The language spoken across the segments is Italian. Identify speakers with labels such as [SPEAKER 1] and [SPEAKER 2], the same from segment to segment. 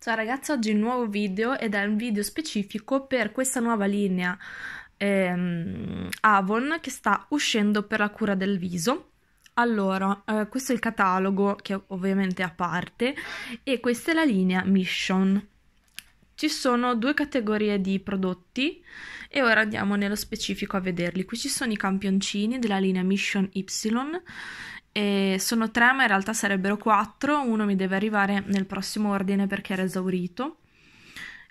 [SPEAKER 1] Ciao ragazzi, oggi un nuovo video ed è un video specifico per questa nuova linea ehm, Avon che sta uscendo per la cura del viso. Allora, eh, questo è il catalogo che ovviamente è a parte e questa è la linea Mission. Ci sono due categorie di prodotti e ora andiamo nello specifico a vederli. Qui ci sono i campioncini della linea Mission Y e sono tre, ma in realtà sarebbero quattro. Uno mi deve arrivare nel prossimo ordine perché era esaurito.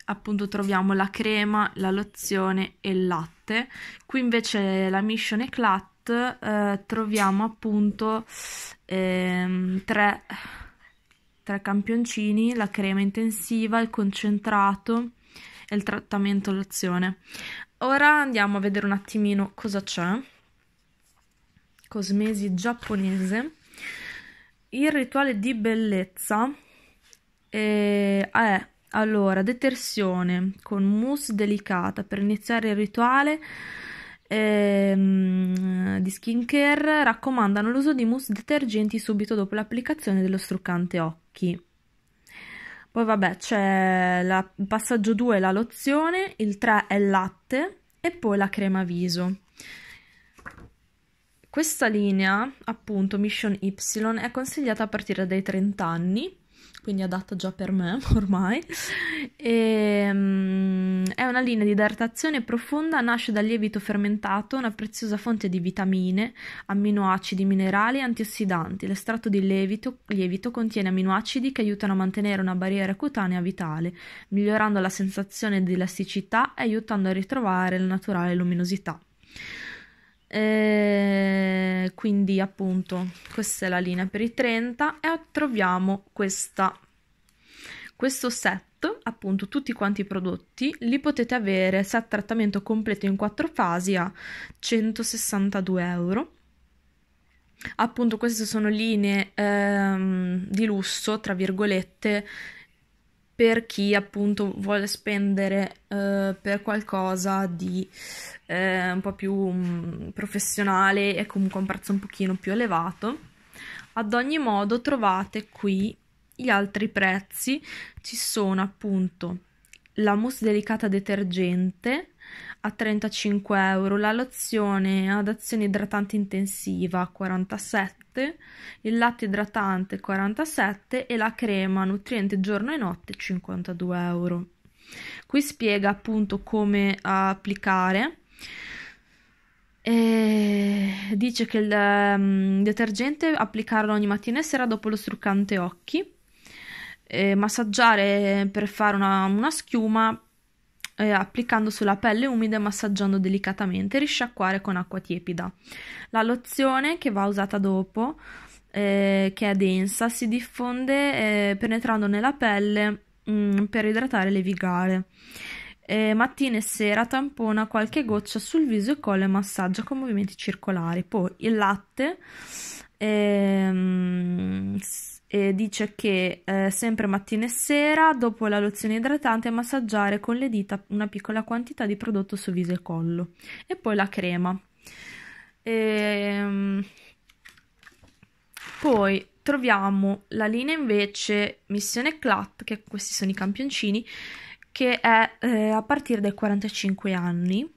[SPEAKER 1] Appunto troviamo la crema, la lozione e il latte. Qui invece la Mission Eclat eh, troviamo appunto ehm, tre, tre campioncini, la crema intensiva, il concentrato e il trattamento lozione. Ora andiamo a vedere un attimino cosa c'è cosmesi giapponese. Il rituale di bellezza è, è ah, eh, allora detersione con mousse delicata per iniziare il rituale ehm, di skincare. Raccomandano l'uso di mousse detergenti subito dopo l'applicazione dello struccante occhi. Poi vabbè, c'è il passaggio 2 la lozione, il 3 è il latte e poi la crema viso. Questa linea, appunto, Mission Y, è consigliata a partire dai 30 anni, quindi adatta già per me ormai. E, um, è una linea di idratazione profonda, nasce dal lievito fermentato, una preziosa fonte di vitamine, amminoacidi, minerali e antiossidanti. L'estratto di lievito, lievito contiene amminoacidi che aiutano a mantenere una barriera cutanea vitale, migliorando la sensazione di elasticità e aiutando a ritrovare la naturale luminosità. E eh, quindi appunto questa è la linea per i 30 e troviamo questa, questo set appunto tutti quanti i prodotti li potete avere set trattamento completo in quattro fasi a 162 euro appunto queste sono linee ehm, di lusso tra virgolette per chi appunto vuole spendere eh, per qualcosa di eh, un po' più mh, mm, professionale e comunque a un prezzo un pochino più elevato. Ad ogni modo trovate qui gli altri prezzi, ci sono appunto la mousse delicata detergente a 35 euro, la lozione ad azione idratante intensiva a 47 37, il latte idratante 47 e la crema nutriente giorno e notte 52 euro. Qui spiega appunto come applicare. E dice che il um, detergente applicarlo ogni mattina e sera dopo lo struccante occhi, e massaggiare per fare una, una schiuma eh, applicando sulla pelle umida e massaggiando delicatamente, risciacquare con acqua tiepida. La lozione che va usata dopo, eh, che è densa, si diffonde eh, penetrando nella pelle mh, mm, per idratare le vigare eh, mattina e sera tampona qualche goccia sul viso e collo e massaggia con movimenti circolari. Poi il latte ehm, eh, dice che eh, sempre mattina e sera, dopo la lozione idratante, massaggiare con le dita una piccola quantità di prodotto su viso e collo. E poi la crema. Ehm, poi troviamo la linea invece Missione Clat, che questi sono i campioncini, che è eh, a partire dai 45 anni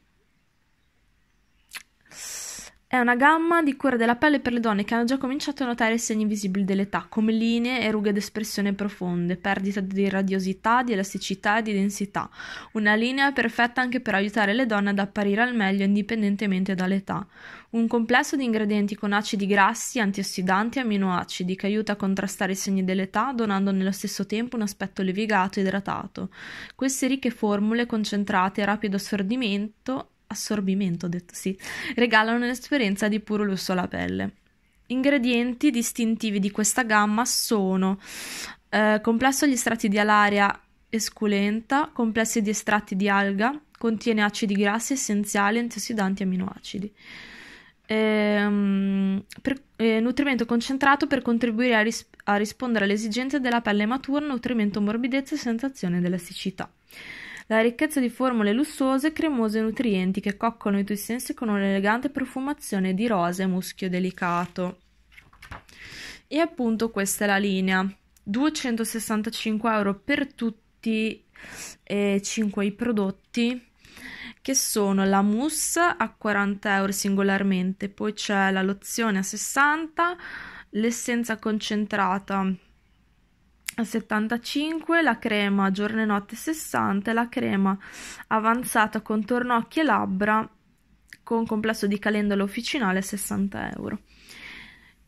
[SPEAKER 1] è una gamma di cura della pelle per le donne che hanno già cominciato a notare segni visibili dell'età, come linee e rughe d'espressione profonde, perdita di radiosità, di elasticità e di densità. Una linea perfetta anche per aiutare le donne ad apparire al meglio indipendentemente dall'età. Un complesso di ingredienti con acidi grassi, antiossidanti e aminoacidi che aiuta a contrastare i segni dell'età, donando nello stesso tempo un aspetto levigato e idratato. Queste ricche formule concentrate a rapido assorbimento assorbimento, ho detto sì, regalano un'esperienza di puro lusso alla pelle. Ingredienti distintivi di questa gamma sono eh, complesso di estratti di alaria esculenta, complessi di estratti di alga, contiene acidi grassi essenziali, antiossidanti e aminoacidi. Ehm, per, eh, nutrimento concentrato per contribuire a, ris- a rispondere alle esigenze della pelle matura, nutrimento morbidezza e sensazione della siccità la ricchezza di formule lussuose, cremose e nutrienti che coccolano i tuoi sensi con un'elegante profumazione di rose e muschio delicato. E appunto questa è la linea, 265 euro per tutti e 5 i prodotti che sono la mousse a 40 euro singolarmente, poi c'è la lozione a 60, l'essenza concentrata 75, la crema giorno e notte 60, la crema avanzata contorno occhi e labbra con complesso di calendolo officinale 60 euro.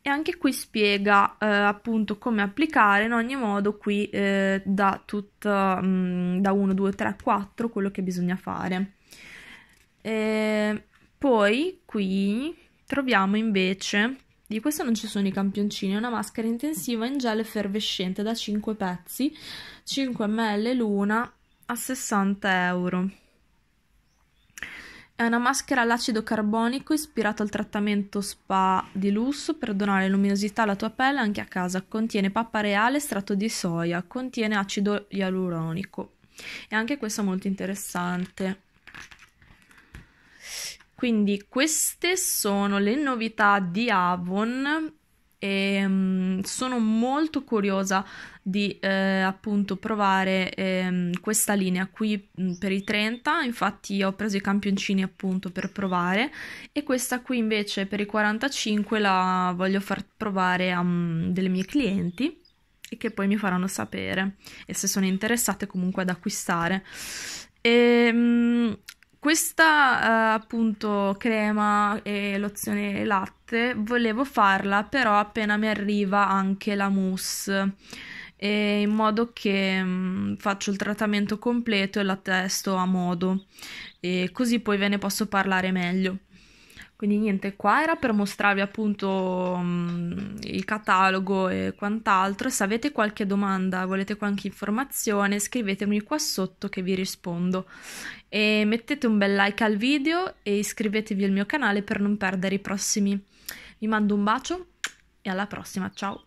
[SPEAKER 1] E anche qui spiega eh, appunto come applicare, in ogni modo qui eh, mm, da, tutta, mh, da 1, 2, 3, 4 quello che bisogna fare. E poi qui troviamo invece di questo non ci sono i campioncini, è una maschera intensiva in gel effervescente da 5 pezzi, 5 ml l'una a 60 euro. È una maschera all'acido carbonico ispirata al trattamento spa di lusso per donare luminosità alla tua pelle anche a casa. Contiene pappa reale, strato di soia, contiene acido ialuronico. E anche questo è molto interessante. Quindi queste sono le novità di Avon e um, sono molto curiosa di eh, appunto provare eh, questa linea qui mm, per i 30 infatti ho preso i campioncini appunto per provare e questa qui invece per i 45 la voglio far provare a um, delle mie clienti e che poi mi faranno sapere e se sono interessate comunque ad acquistare e, um, questa eh, appunto crema e lozione latte volevo farla però appena mi arriva anche la mousse in modo che mh, mm, faccio il trattamento completo e la testo a modo e così poi ve ne posso parlare meglio. Quindi niente, qua era per mostrarvi appunto um, il catalogo e quant'altro. Se avete qualche domanda, volete qualche informazione, scrivetemi qua sotto che vi rispondo. E mettete un bel like al video e iscrivetevi al mio canale per non perdere i prossimi. Vi mando un bacio e alla prossima, ciao!